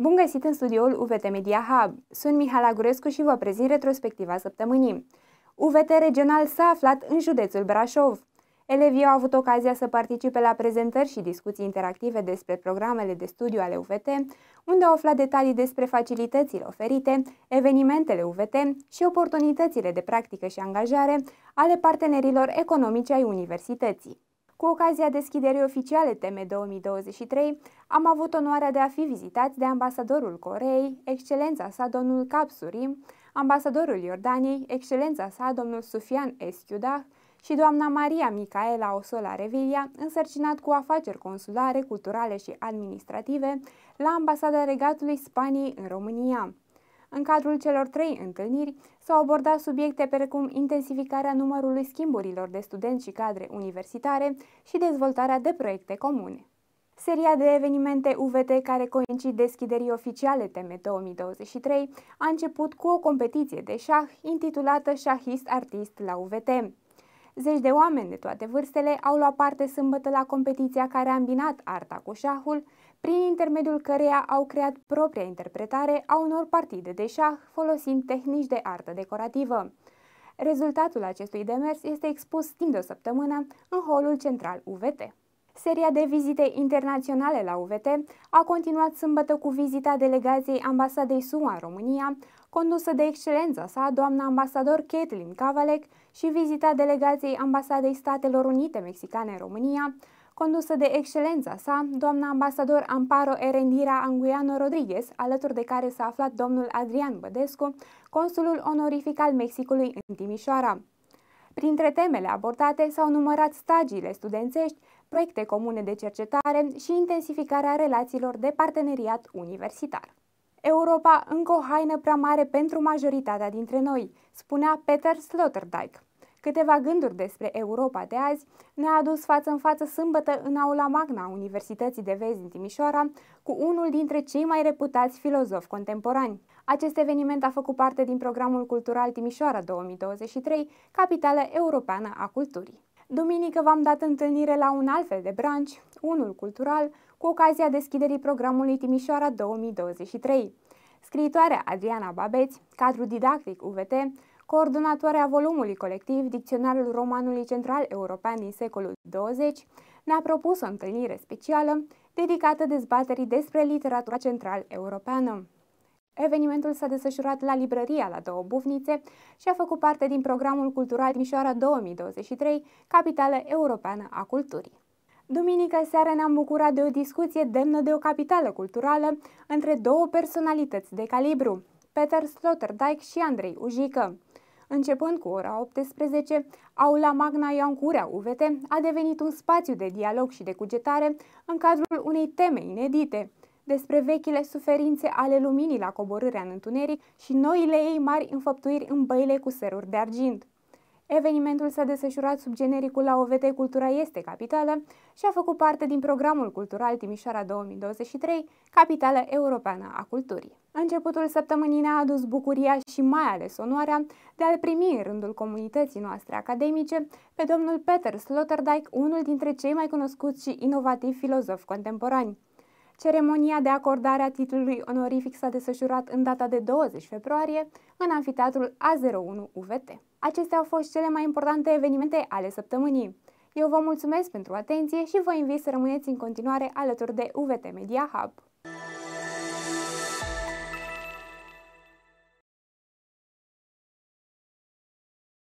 Bun găsit în studioul UVT Media Hub! Sunt Mihala Gurescu și vă prezint retrospectiva săptămânii. UVT regional s-a aflat în județul Brașov. Elevii au avut ocazia să participe la prezentări și discuții interactive despre programele de studiu ale UVT, unde au aflat detalii despre facilitățile oferite, evenimentele UVT și oportunitățile de practică și angajare ale partenerilor economice ai universității. Cu ocazia deschiderii oficiale Teme 2023, am avut onoarea de a fi vizitați de ambasadorul Coreei, excelența sa domnul Capsuri, ambasadorul Iordaniei, excelența sa domnul Sufian Eschiudah și doamna Maria Micaela Osola Revilia, însărcinat cu afaceri consulare, culturale și administrative la Ambasada Regatului Spaniei în România. În cadrul celor trei întâlniri s-au abordat subiecte precum intensificarea numărului schimburilor de studenți și cadre universitare și dezvoltarea de proiecte comune. Seria de evenimente UVT care coincid deschiderii oficiale teme 2023 a început cu o competiție de șah intitulată Șahist-Artist la UVT. Zeci de oameni de toate vârstele au luat parte sâmbătă la competiția care a îmbinat arta cu șahul, prin intermediul căreia au creat propria interpretare a unor partide de șah folosind tehnici de artă decorativă. Rezultatul acestui demers este expus timp de o săptămână în holul central UVT. Seria de vizite internaționale la UVT a continuat sâmbătă cu vizita delegației ambasadei SUA în România, condusă de excelența sa, doamna ambasador Kathleen Cavalec, și vizita delegației ambasadei Statelor Unite Mexicane în România, condusă de excelența sa, doamna ambasador Amparo Erendira Anguiano Rodriguez, alături de care s-a aflat domnul Adrian Bădescu, consulul onorific al Mexicului în Timișoara. Printre temele abordate s-au numărat stagiile studențești, proiecte comune de cercetare și intensificarea relațiilor de parteneriat universitar. Europa încă o haină prea mare pentru majoritatea dintre noi, spunea Peter Sloterdijk, Câteva gânduri despre Europa de azi ne-a adus față în față sâmbătă în aula magna a Universității de Vezi din Timișoara cu unul dintre cei mai reputați filozofi contemporani. Acest eveniment a făcut parte din programul cultural Timișoara 2023, capitală europeană a culturii. Duminică v-am dat întâlnire la un alt fel de branci, unul cultural, cu ocazia deschiderii programului Timișoara 2023. Scriitoarea Adriana Babeți, cadru didactic UVT, coordonatoarea volumului colectiv Dicționarul Romanului Central European din secolul 20, ne-a propus o întâlnire specială dedicată dezbaterii despre literatura central europeană. Evenimentul s-a desfășurat la librăria la două bufnițe și a făcut parte din programul cultural Mișoara 2023, capitală europeană a culturii. Duminică seara ne-am bucurat de o discuție demnă de o capitală culturală între două personalități de calibru, Peter Sloterdijk și Andrei Ujică. Începând cu ora 18, aula Magna Ioan Curea UVT a devenit un spațiu de dialog și de cugetare în cadrul unei teme inedite, despre vechile suferințe ale luminii la coborârea în întuneric și noile ei mari înfăptuiri în băile cu seruri de argint. Evenimentul s-a desfășurat sub genericul la OVT Cultura este capitală și a făcut parte din programul cultural Timișoara 2023, capitală europeană a culturii. Începutul săptămânii ne-a adus bucuria și mai ales onoarea de a-l primi în rândul comunității noastre academice pe domnul Peter Sloterdijk, unul dintre cei mai cunoscuți și inovativi filozofi contemporani. Ceremonia de acordare a titlului onorific s-a desfășurat în data de 20 februarie în anfiteatrul A01 UVT. Acestea au fost cele mai importante evenimente ale săptămânii. Eu vă mulțumesc pentru atenție și vă invit să rămâneți în continuare alături de UVT Media Hub.